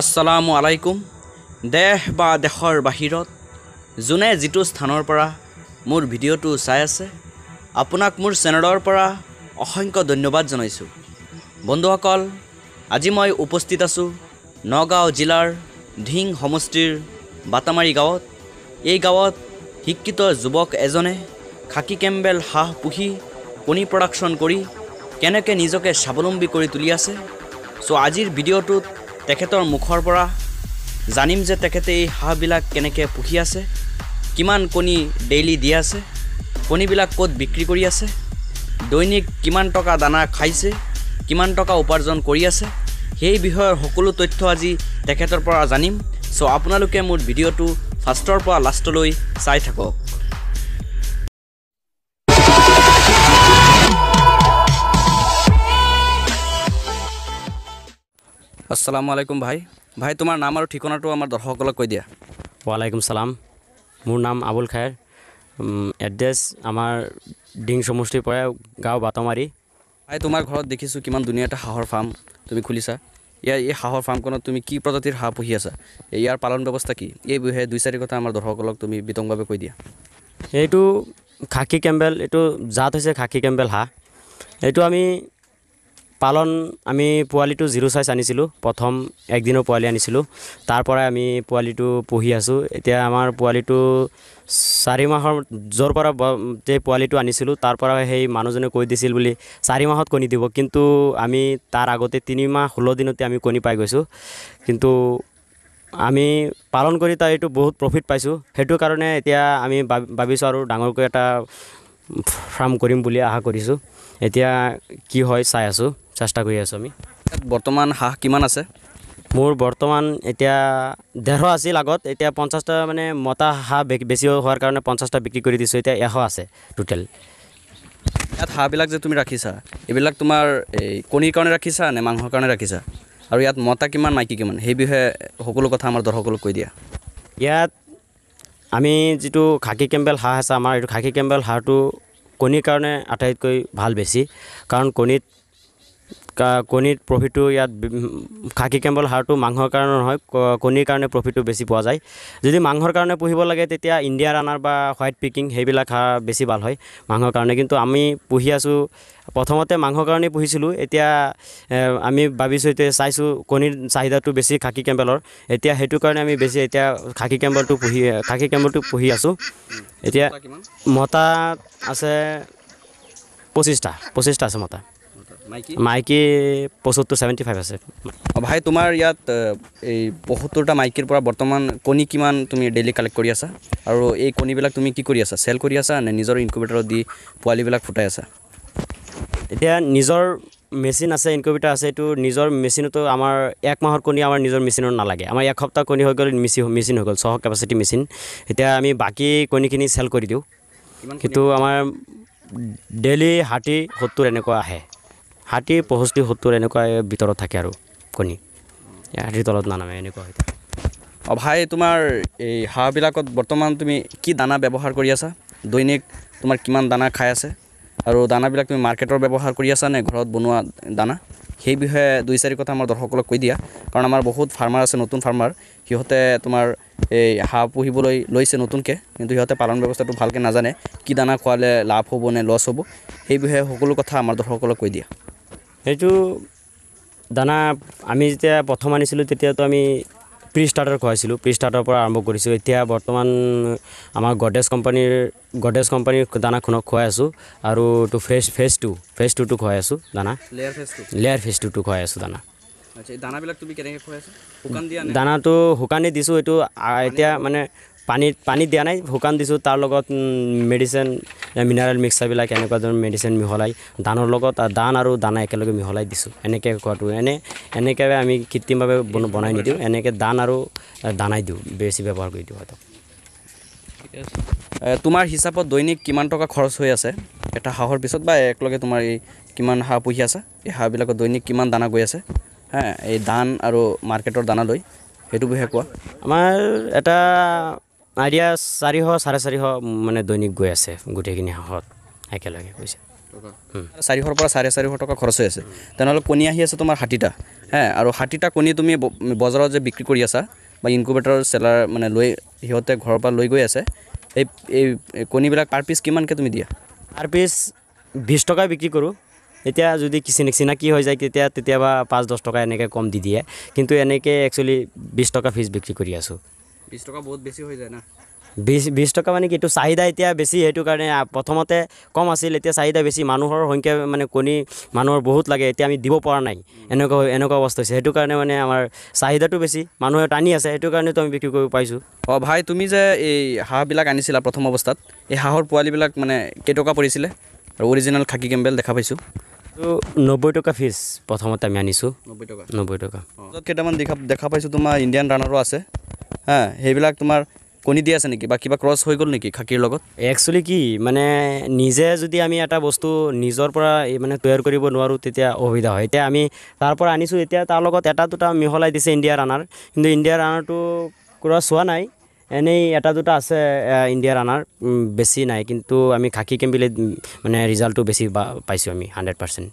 আসসালামু আলাইকুম দেশ বা দেশৰ বাহিৰত যোনে যিটো স্থানৰ পৰা মোৰ ভিডিঅ'টো চাই আছে আপোনাক মোৰ চেনেলৰ পৰা অসংখ্য ধন্যবাদ জনাইছোঁ বন্ধুসকল আজি মই উপস্থিত আছোঁ নগাঁও জিলাৰ ঢিং সমষ্টিৰ বাটামাৰী গাঁৱত এই গাঁৱত শিক্ষিত যুৱক এজনে খাকী কেম্বেল হাঁহ পুহি কণী প্ৰডাকশ্যন কৰি কেনেকৈ নিজকে স্বাৱলম্বী কৰি তুলি আছে চ' আজিৰ ভিডিঅ'টোত তেখেতৰ মুখৰ পৰা জানিম যে তেখেতে এই হাঁহবিলাক কেনেকৈ পুহি আছে কিমান কণী ডেইলি দি আছে কণীবিলাক ক'ত বিক্ৰী কৰি আছে দৈনিক কিমান টকা দানা খাইছে কিমান টকা উপাৰ্জন কৰি আছে সেই বিষয়ৰ সকলো তথ্য আজি তেখেতৰ পৰা জানিম চ' আপোনালোকে মোৰ ভিডিঅ'টো ফাৰ্ষ্টৰ পৰা লাষ্টলৈ চাই থাকক আসসালামু আলাইকুম ভাই ভাই তোমার নাম আর ঠিকানাটো আমার দর্শকল কই দিয়া ওয়ালাইকুম সালাম মোর নাম আবুল খায়ের এড্রেস আমার ডিং সমষ্টির পরে গাঁও বাতামারি ভাই তোমার ঘর দেখি কি একটা হাহর ফার্ম তুমি খুলিছা ইয়াৰ এই হাঁহৰ ফাৰ্মখনত তুমি কি প্ৰজাতিৰ হাঁহ পুহি আছা ইয়াৰ পালন ব্যৱস্থা কি এই বিষয়ে দুই চাৰি কথা আমাৰ দৰ্শকসকলক তুমি বিতংভাৱে কৈ দিয়া এইটো খাকী কেম্বেল এইটো জাত হৈছে খাকী কেম্বেল হাঁহ এইটো আমি পালন আমি পোৱালিটো জিৰ' চাইজ আনিছিলোঁ প্ৰথম একদিনৰ পোৱালি আনিছিলোঁ তাৰ পৰাই আমি পোৱালিটো পুহি আছোঁ এতিয়া আমাৰ পোৱালিটো চাৰি মাহৰ য'ৰ পৰা যে পোৱালিটো আনিছিলোঁ তাৰ পৰা সেই মানুহজনে কৈ দিছিল বুলি চাৰি মাহত কণী দিব কিন্তু আমি তাৰ আগতে তিনিমাহ ষোল্ল দিনতে আমি কণী পাই গৈছোঁ কিন্তু আমি পালন কৰি তাৰ এইটো বহুত প্ৰফিট পাইছোঁ সেইটো কাৰণে এতিয়া আমি ভাবিছোঁ আৰু ডাঙৰকৈ এটা ফাৰ্ম কৰিম বুলি আশা কৰিছোঁ এতিয়া কি হয় চাই আছোঁ চেষ্টা কৰি আছোঁ আমি বৰ্তমান হাঁহ কিমান আছে মোৰ বৰ্তমান এতিয়া ডেৰশ আছিল আগত এতিয়া পঞ্চাছটা মানে মতা হাঁহ বেছি হোৱাৰ কাৰণে পঞ্চাছটা বিক্ৰী কৰি দিছোঁ এতিয়া এশ আছে টোটেল ইয়াত হাঁহবিলাক যে তুমি ৰাখিছা এইবিলাক তোমাৰ এই কণীৰ কাৰণে ৰাখিছা নে মাংসৰ কাৰণে ৰাখিছা আৰু ইয়াত মতা কিমান মাইকী কিমান সেই বিষয়ে সকলো কথা আমাৰ দৰ্শকলোক কৈ দিয়া ইয়াত আমি যিটো খাকী কেম্বেল হাঁহ আছে আমাৰ এইটো খাকী কেম্বেল হাঁহটো কণীৰ কাৰণে আটাইতকৈ ভাল বেছি কাৰণ কণীত কণীত প্ৰফিটটো ইয়াত খাকী কেম্বল হাঁহটো মাংসৰ কাৰণে নহয় কণীৰ কাৰণে প্ৰফিটটো বেছি পোৱা যায় যদি মাংসৰ কাৰণে পুহিব লাগে তেতিয়া ইণ্ডিয়া ৰাণাৰ বা হোৱাইট পিকিং সেইবিলাক হাঁহ বেছি ভাল হয় মাংসৰ কাৰণে কিন্তু আমি পুহি আছোঁ প্ৰথমতে মাংসৰ কাৰণেই পুহিছিলোঁ এতিয়া আমি ভাবিছোঁ এতিয়া চাইছোঁ কণীৰ চাহিদাটো বেছি খাকী কেম্বেলৰ এতিয়া সেইটো কাৰণে আমি বেছি এতিয়া খাকী কেম্বেলটো পুহি খাকী কেম্বেলটো পুহি আছোঁ এতিয়া মতা আছে পঁচিছটা পঁচিছটা আছে মতা মাইকী পঁচসত্তৰ ছেভেণ্টি ফাইভ আছে ভাই তোমাৰ ইয়াত এই পঁসত্তৰটা মাইকীৰ পৰা বৰ্তমান কণী কিমান তুমি ডেইলি কালেক্ট কৰি আছা আৰু এই কণীবিলাক তুমি কি কৰি আছা চেল কৰি আছা নে নিজৰ ইনকুবেটাৰত দি পোৱালিবিলাক ফুটাই আছা এতিয়া নিজৰ মেচিন আছে ইনকুবেটাৰ আছে এইটো নিজৰ মেচিনতো আমাৰ এক মাহৰ কণী আমাৰ নিজৰ মেচিনত নালাগে আমাৰ এসপ্তাহ কণী হৈ গ'ল মেচিন মেচিন হৈ গ'ল ছশ কেপাচিটি মেচিন এতিয়া আমি বাকী কণীখিনি চেল কৰি দিওঁ কিন্তু আমাৰ ডেইলি ষাঠি সত্তৰ এনেকুৱা আহে ষাঠি পঁয়ষষ্ঠি সত্তৰ এনেকুৱা ভিতৰত থাকে আৰু কণী ষাঠিৰ তলত নানামে এনেকুৱা হয় অঁ ভাই তোমাৰ এই হাঁহবিলাকত বৰ্তমান তুমি কি দানা ব্যৱহাৰ কৰি আছা দৈনিক তোমাৰ কিমান দানা খাই আছে আৰু দানাবিলাক তুমি মাৰ্কেটৰ ব্যৱহাৰ কৰি আছা নে ঘৰত বনোৱা দানা সেই বিষয়ে দুই চাৰি কথা আমাৰ দৰ্শকসকলক কৈ দিয়া কাৰণ আমাৰ বহুত ফাৰ্মাৰ আছে নতুন ফাৰ্মাৰ সিহঁতে তোমাৰ এই হাঁহ পুহিবলৈ লৈছে নতুনকৈ কিন্তু সিহঁতে পালন ব্যৱস্থাটো ভালকৈ নাজানে কি দানা খোৱালে লাভ হ'ব নে লছ হ'ব সেই বিষয়ে সকলো কথা আমাৰ দৰ্শকসকলক কৈ দিয়া সেইটো দানা আমি যেতিয়া প্ৰথম আনিছিলোঁ তেতিয়াতো আমি প্ৰি ষ্টাৰ্টাৰ খুৱাইছিলোঁ প্ৰি ষ্টাৰ্টাৰ পৰা আৰম্ভ কৰিছোঁ এতিয়া বৰ্তমান আমাৰ গডেজ কোম্পানীৰ গডেজ কোম্পানীৰ দানা খুন খুৱাই আছোঁ আৰু এইটো ফ্ৰেছ ফেজ টু ফেজ টুটো খুৱাই আছোঁ দানা লেয়াৰ ফেজ টুটো খুৱাই আছোঁ দানা দানাবিলাক তুমি কেনেকৈ খুৱাইছোঁ দানাটো শুকান দিছোঁ এইটো এতিয়া মানে পানীত পানী দিয়া নাই শুকান দিছোঁ তাৰ লগত মেডিচিন মিনাৰেল মিক্সাৰবিলাক এনেকুৱা ধৰণৰ মেডিচিন মিহলাই ধানৰ লগত ধান আৰু দানা একেলগে মিহলাই দিছোঁ এনেকৈ খোৱাটো এনে এনেকৈ আমি কৃত্ৰিমভাৱে বনাই নিদিওঁ এনেকৈ দান আৰু দানাই দিওঁ বেছি ব্যৱহাৰ কৰি দিওঁ সিহঁতক তোমাৰ হিচাপত দৈনিক কিমান টকা খৰচ হৈ আছে এটা হাঁহৰ পিছত বা একেলগে তোমাৰ এই কিমান হাঁহ পুহি আছা এই হাঁহবিলাকত দৈনিক কিমান দানা গৈ আছে হে এই দান আৰু মাৰ্কেটৰ দানা লৈ সেইটো বিষয়ে কোৱা আমাৰ এটা আইডিয়া চাৰিশ চাৰে চাৰিশ মানে দৈনিক গৈ আছে গোটেইখিনি হাঁহত একেলগে কৈছে চাৰিশৰ পৰা চাৰে চাৰিশ টকা খৰচ হৈ আছে তেনেহ'লে কণী আহি আছে তোমাৰ ষাঠিটা হে আৰু ষাঠিটা কণী তুমি বজাৰত যে বিক্ৰী কৰি আছা বা ইনকুবেটৰ চেলাৰ মানে লৈ সিহঁতে ঘৰৰ পৰা লৈ গৈ আছে এই এই কণীবিলাক পাৰ পিচ কিমানকৈ তুমি দিয়া পাৰ পিচ বিছ টকা বিক্ৰী কৰোঁ এতিয়া যদি কিচিনি চিনাকি হৈ যায় তেতিয়া তেতিয়াবা পাঁচ দহ টকা এনেকৈ কম দি দিয়ে কিন্তু এনেকৈ একচুৱেলি বিছ টকা ফিজ বিক্ৰী কৰি আছোঁ বিশ টকা বহুত বেছি হৈ যায় না বিছ বিছ টকা মানে কি এইটো চাহিদা এতিয়া বেছি সেইটো কাৰণে প্ৰথমতে কম আছিল এতিয়া চাহিদা বেছি মানুহৰ সংখ্যা মানে কণী মানুহৰ বহুত লাগে এতিয়া আমি দিব পৰা নাই এনেকুৱা এনেকুৱা অৱস্থা হৈছে সেইটো কাৰণে মানে আমাৰ চাহিদাটো বেছি মানুহে টানি আছে সেইটো কাৰণেতো আমি বিক্ৰী কৰিব পাৰিছোঁ অঁ ভাই তুমি যে এই হাঁহবিলাক আনিছিলা প্ৰথম অৱস্থাত এই হাঁহৰ পোৱালিবিলাক মানে কেইটকা পৰিছিলে আৰু অৰিজিনেল খাকী কেম্বেল দেখা পাইছোঁ নব্বৈ টকা ফিজ প্ৰথমতে আমি আনিছোঁ নব্বৈ টকা নব্বৈ টকা কেইটামান দেখা দেখা পাইছোঁ তোমাৰ ইণ্ডিয়ান ৰাণাৰো আছে হ্যাঁ সেইবিলাক তোমাৰ কণী দি আছে নেকি বা কিবা ক্ৰছ হৈ গ'ল নেকি খাকীৰ লগত একচুয়ালি কি মানে নিজে যদি আমি এটা বস্তু নিজৰ পৰা মানে তৈয়াৰ কৰিব নোৱাৰোঁ তেতিয়া অসুবিধা হয় এতিয়া আমি তাৰ পৰা আনিছোঁ এতিয়া তাৰ লগত এটা দুটা মিহলাই দিছে ইন্ডিয়া ৰানাৰ কিন্তু ইন্ডিয়া ৰানাৰটো ক্ৰছ হোৱা নাই এনেই এটা দুটা আছে ইণ্ডিয়া ৰানাৰ বেছি নাই কিন্তু আমি খাকী কেম্বিলে মানে ৰিজাল্টটো বেছি পাইছোঁ আমি হাণ্ড্ৰেড পাৰ্চেণ্ট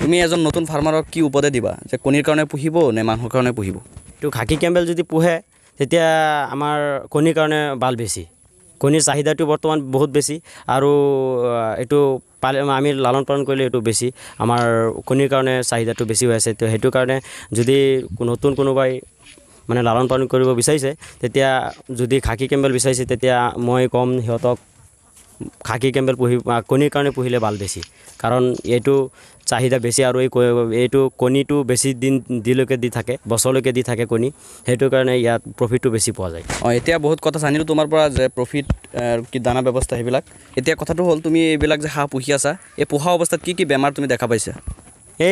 তুমি এজন নতুন ফাৰ্মাৰক কি উপদেশ দিবা যে কণীৰ কাৰণে পুহিব নে মাংসৰ কাৰণে পুহিব তো ঘাকী কেম্বেল যদি পোহে তেতিয়া আমাৰ কণীৰ কাৰণে বাল বেছি কণীৰ চাহিদাটো বৰ্তমান বহুত বেছি আৰু এইটো পালে আমি লালন পালন কৰিলে এইটো বেছি আমাৰ কণীৰ কাৰণে চাহিদাটো বেছি হৈ আছে তো সেইটো কাৰণে যদি নতুন কোনোবাই মানে লালন পালন কৰিব বিচাৰিছে তেতিয়া যদি ঘাকী কেম্বেল বিচাৰিছে তেতিয়া মই ক'ম সিহঁতক খাকী কেম্বেল পুহি কণীৰ কাৰণে পুহিলে ভাল বেছি কাৰণ এইটো চাহিদা বেছি আৰু এই এইটো কণীটো বেছি দিন দিলৈকে দি থাকে বছৰলৈকে দি থাকে কণী সেইটো কাৰণে ইয়াত প্ৰফিটটো বেছি পোৱা যায় অঁ এতিয়া বহুত কথা জানিলোঁ তোমাৰ পৰা যে প্ৰফিট কি দানা ব্যৱস্থা সেইবিলাক এতিয়া কথাটো হ'ল তুমি এইবিলাক যে হাঁহ পুহি আছা এই পোহা অৱস্থাত কি কি বেমাৰ তুমি দেখা পাইছা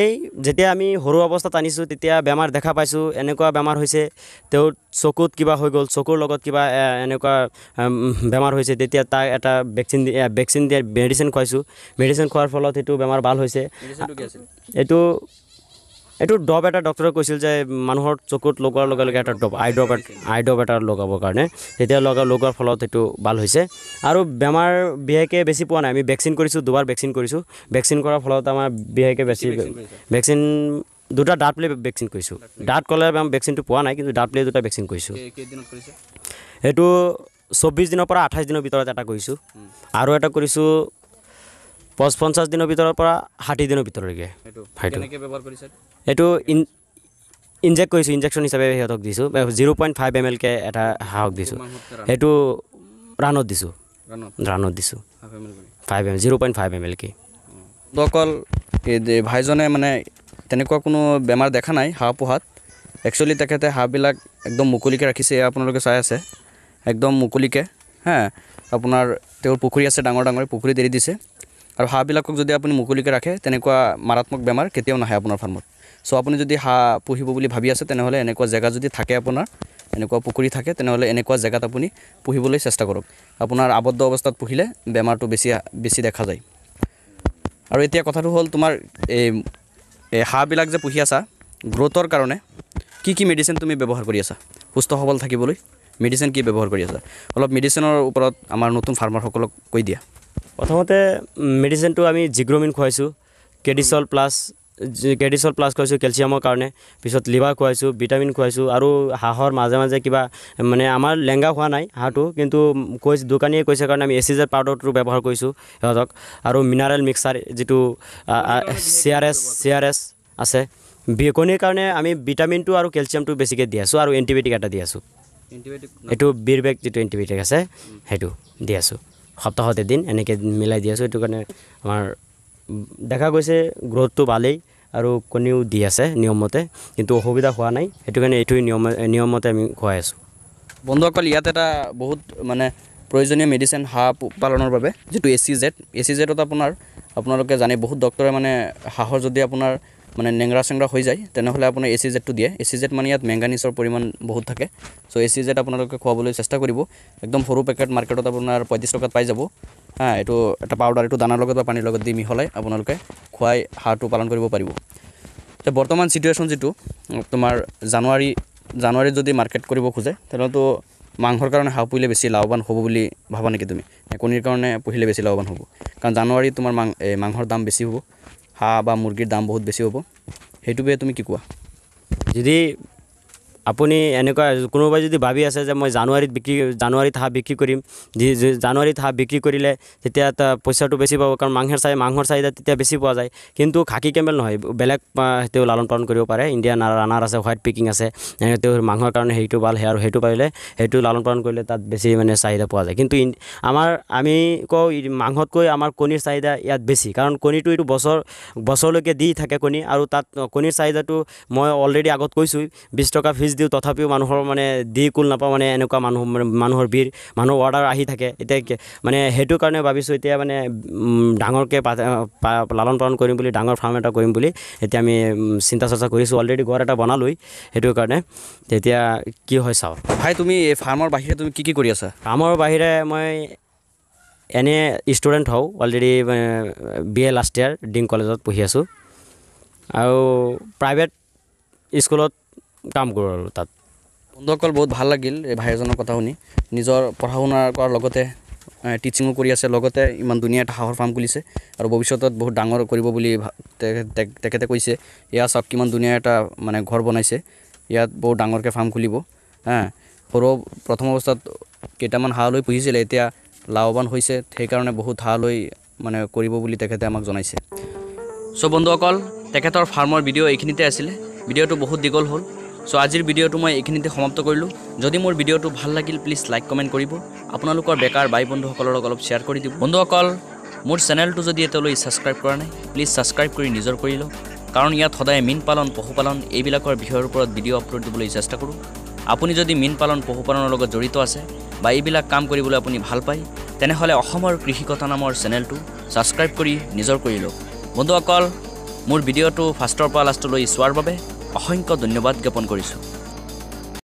এই যেতিয়া আমি সৰু অৱস্থাত আনিছোঁ তেতিয়া বেমাৰ দেখা পাইছোঁ এনেকুৱা বেমাৰ হৈছে তেওঁ চকুত কিবা হৈ গ'ল চকুৰ লগত কিবা এনেকুৱা বেমাৰ হৈছে তেতিয়া তাক এটা ভেকচিন ভেকচিন দিয়া মেডিচিন খুৱাইছোঁ মেডিচিন খোৱাৰ ফলত সেইটো বেমাৰ ভাল হৈছে এইটো এইটো ড্ৰপ এটা ডক্টৰে কৈছিল যে মানুহৰ চকুত লগোৱাৰ লগে লগে এটা drop eye drop eye drop এটা লগাবৰ কাৰণে তেতিয়া লগা লগোৱাৰ ফলত সেইটো ভাল হৈছে আৰু বেমাৰ বিশেষকৈ বেছি পোৱা নাই আমি ভেকচিন কৰিছোঁ দুবাৰ ভেকচিন কৰিছোঁ ভেকচিন কৰাৰ ফলত আমাৰ বিশেষকৈ বেছি ভেকচিন দুটা দাঁত প্লে ভেকচিন কৰিছোঁ দাঁত ক'লে আমি ভেকচিনটো পোৱা নাই কিন্তু দাঁত প্লে দুটা ভেকচিন কৰিছোঁ সেইটো চৌব্বিছ দিনৰ পৰা আঠাইছ দিনৰ ভিতৰত এটা কৰিছোঁ আৰু এটা কৰিছোঁ পঁচপঞ্চাছ দিনৰ ভিতৰৰ পৰা ষাঠি দিনৰ ভিতৰলৈকে এইটো ইন ইনজেক্ট কৰিছোঁ ইনজেকশ্যন হিচাপে সিহঁতক দিছোঁ জিৰ' পইণ্ট ফাইভ এম এলকৈ এটা হাঁহক দিছোঁ সেইটো ৰাণত দিছোঁ ৰাণত দিছোঁ five M zero' point five M L কে অকল ভাইজনে মানে তেনেকুৱা কোনো বেমাৰ দেখা নাই হাঁহ পোহাত একচুৱেলি তেখেতে হাঁহবিলাক একদম মুকলিকৈ ৰাখিছে এয়া আপোনালোকে চাই আছে একদম মুকলিকৈ হা আপোনাৰ তেওঁৰ পুখুৰী আছে ডাঙৰ ডাঙৰ পুখুৰীত এৰি দিছে আৰু হাঁহবিলাকক যদি আপুনি মুকলিকৈ ৰাখে তেনেকুৱা মাৰাত্মক বেমাৰ কেতিয়াও নাহে আপোনাৰ ফাৰ্মত চ' আপুনি যদি হাঁহ পুহিব বুলি ভাবি আছে তেনেহ'লে এনেকুৱা জেগা যদি থাকে আপোনাৰ এনেকুৱা পুখুৰী থাকে তেনেহ'লে এনেকুৱা জেগাত আপুনি পুহিবলৈ চেষ্টা কৰক আপোনাৰ আবদ্ধ অৱস্থাত পুহিলে বেমাৰটো বেছি বেছি দেখা যায় আৰু এতিয়া কথাটো হ'ল তোমাৰ এই এই হাঁহবিলাক যে পুহি আছা গ্ৰ'থৰ কাৰণে কি কি মেডিচিন তুমি ব্যৱহাৰ কৰি আছা সুস্থ সবল থাকিবলৈ মেডিচিন কি ব্যৱহাৰ কৰি আছা অলপ মেডিচিনৰ ওপৰত আমাৰ নতুন ফাৰ্মাৰসকলক কৈ দিয়া প্ৰথমতে মেডিচিনটো আমি জিগ্ৰমিন খুৱাইছোঁ কেডিচল প্লাছ কেডিচল প্লাছ খুৱাইছোঁ কেলছিয়ামৰ কাৰণে পিছত লিভাৰ খুৱাইছোঁ ভিটামিন খুৱাইছোঁ আৰু হাঁহৰ মাজে মাজে কিবা মানে আমাৰ লেংগা হোৱা নাই হাঁহটো কিন্তু কৈছে দোকানীয়ে কৈছে কাৰণে আমি এচিজাৰ পাউডাৰটো ব্যৱহাৰ কৰিছোঁ সিহঁতক আৰু মিনাৰেল মিক্সাৰ যিটো C R S C R S আছে কণীৰ কাৰণে আমি ভিটামিনটো আৰু কেলছিয়ামটো বেছিকৈ দি আছোঁ আৰু এণ্টিবায়'টিক এটা দি আছোঁ এণ্টিবায়'টিক এইটো বিৰ বেগ যিটো এণ্টিবায়'টিক আছে সেইটো দি আছোঁ সপ্তাহত এদিন এনেকৈ মিলাই দি আছোঁ সেইটো কাৰণে আমাৰ দেখা গৈছে গ্ৰোথটো ভালেই আৰু কণীও দি আছে নিয়মমতে কিন্তু অসুবিধা হোৱা নাই সেইটো কাৰণে এইটোৱেই নিয়ম নিয়মমতে আমি খুৱাই আছোঁ বন্ধুসকল ইয়াত এটা বহুত মানে প্ৰয়োজনীয় মেডিচিন হাঁহ পালনৰ বাবে যিটো A C Z A C জেডত আপোনাৰ আপোনালোকে জানে বহুত ডক্টৰে মানে হাঁহৰ যদি আপোনাৰ মানে নেংৰা চেংৰা হৈ যায় তেনেহ'লে আপোনাৰ এ চি জেটটো দিয়ে এ চি জেট মানে ইয়াত মেংগানিছৰ পৰিমাণ বহুত থাকে চ' এ চি জেট আপোনালোকে খোৱাবলৈ চেষ্টা কৰিব একদম সৰু পেকেট মাৰ্কেটত আপোনাৰ পঁয়ত্ৰিছ টকাত পাই যাব হা এইটো এটা পাউডাৰ এইটো দানাৰ লগত বা পানীৰ লগত দি মিহলাই আপোনালোকে খুৱাই হাঁহটো পালন কৰিব পাৰিব এতিয়া বৰ্তমান চিটুৱেশ্যন যিটো তোমাৰ জানুৱাৰী জানুৱাৰীত যদি মাৰ্কেট কৰিব খোজে তেনেহ'লেতো মাংসৰ কাৰণে হাঁহ পুহিলে বেছি লাভৱান হ'ব বুলি ভাবা নেকি তুমি কণীৰ কাৰণে পুহিলে বেছি লাভৱান হ'ব কাৰণ জানুৱাৰী তোমাৰ মাং মাংসৰ দাম বেছি হ'ব हाँ मुर्गर दाम बहुत बेसि हम सीटे तुम कि क्या जी আপুনি এনেকুৱা কোনোবাই যদি ভাবি আছে যে মই জানুৱাৰীত বিক্ৰী জানুৱাৰীত হাঁহ বিক্ৰী কৰিম যি জানুৱাৰীত হাঁহ বিক্ৰী কৰিলে তেতিয়া এটা পইচাটো বেছি পাব কাৰণ মাংসৰ চাই মাংসৰ চাহিদা তেতিয়া বেছি পোৱা যায় কিন্তু খাকী কেমেল নহয় বেলেগ তেওঁ লালন পালন কৰিব পাৰে ইণ্ডিয়ান ৰানাৰ আছে হোৱাইট পিকিং আছে তেওঁ মাংসৰ কাৰণে সেইটো ভাল সেই আৰু সেইটো পাৰিলে সেইটো লালন পালন কৰিলে তাত বেছি মানে চাহিদা পোৱা যায় কিন্তু আমাৰ আমি কওঁ মাংসতকৈ আমাৰ কণীৰ চাহিদা ইয়াত বেছি কাৰণ কণীটো এইটো বছৰ বছৰলৈকে দি থাকে কণী আৰু তাত কণীৰ চাহিদাটো মই অলৰেডি আগত কৈছোঁ বিছ টকা ফিজ দিওঁ তথাপিও মানুহৰ মানে দি কুল নাপাওঁ মানে এনেকুৱা মানুহ মানুহৰ ভিৰ মানুহৰ অৰ্ডাৰ আহি থাকে এতিয়া মানে সেইটো কাৰণে ভাবিছোঁ এতিয়া মানে ডাঙৰকৈ লালন পালন কৰিম বুলি ডাঙৰ ফাৰ্ম এটা কৰিম বুলি এতিয়া আমি চিন্তা চৰ্চা কৰিছোঁ অলৰেডি ঘৰ এটা বনালোঁ সেইটো কাৰণে এতিয়া কি হয় চাওঁ ভাই তুমি ফাৰ্মৰ বাহিৰে তুমি কি কি কৰি আছা ফাৰ্মৰ বাহিৰে মই এনে ষ্টুডেণ্ট হওঁ already B A last year Dhing কলেজত পঢ়ি আছোঁ আৰু প্ৰাইভেট স্কুলত কাম কৰোঁ আৰু তাত বন্ধুসকল বহুত ভাল লাগিল এই ভাই এজনৰ কথা শুনি নিজৰ পঢ়া শুনা কৰাৰ লগতে টিচিঙো কৰি আছে লগতে ইমান ধুনীয়া এটা হাঁহৰ ফাৰ্ম খুলিছে আৰু ভৱিষ্যতত বহুত ডাঙৰ কৰিব বুলি তেখেতে কৈছে এয়া চাওক কিমান ধুনীয়া এটা মানে ঘৰ বনাইছে ইয়াত বহুত ডাঙৰকৈ ফাৰ্ম খুলিব হা সৰু প্ৰথম অৱস্থাত কেইটামান হাঁহ লৈ পুহিছিলে এতিয়া লাভৱান হৈছে সেইকাৰণে বহুত হাঁহ লৈ মানে কৰিব বুলি তেখেতে আমাক জনাইছে চ' বন্ধুসকল তেখেতৰ ফাৰ্মৰ ভিডিঅ' এইখিনিতে আছিলে ভিডিঅ'টো বহুত দীঘল হ'ল চ' আজিৰ ভিডিঅ'টো মই এইখিনিতে সমাপ্ত কৰিলোঁ যদি মোৰ ভিডিঅ'টো ভাল লাগিল প্লিজ লাইক কমেণ্ট কৰিব আপোনালোকৰ বেকাৰ বাই বন্ধুসকলৰ লগত অলপ শ্বেয়াৰ কৰি দিব বন্ধুসকল মোৰ চেনেলটো যদি এতিয়ালৈ ছাবস্ক্ৰাইব কৰা নাই প্লিজ ছাবস্ক্ৰাইব কৰি নিজৰ কৰি লওক কাৰণ ইয়াত সদায় মীন পালন পশুপালন এইবিলাকৰ বিষয়ৰ ওপৰত ভিডিঅ' আপলোড দিবলৈ চেষ্টা কৰোঁ আপুনি যদি মীন পালন পশুপালনৰ লগত জড়িত আছে বা এইবিলাক কাম কৰিবলৈ আপুনি ভাল পায় তেনেহ'লে অসমৰ কৃষি কথা নামৰ চেনেলটো ছাবস্ক্ৰাইব কৰি নিজৰ কৰি লওক বন্ধুসকল মোৰ ভিডিঅ'টো ফাৰ্ষ্টৰ পৰা লাষ্টলৈ চোৱাৰ বাবে অসংখ্য ধন্যবাদ জ্ঞাপন কৰিছোঁ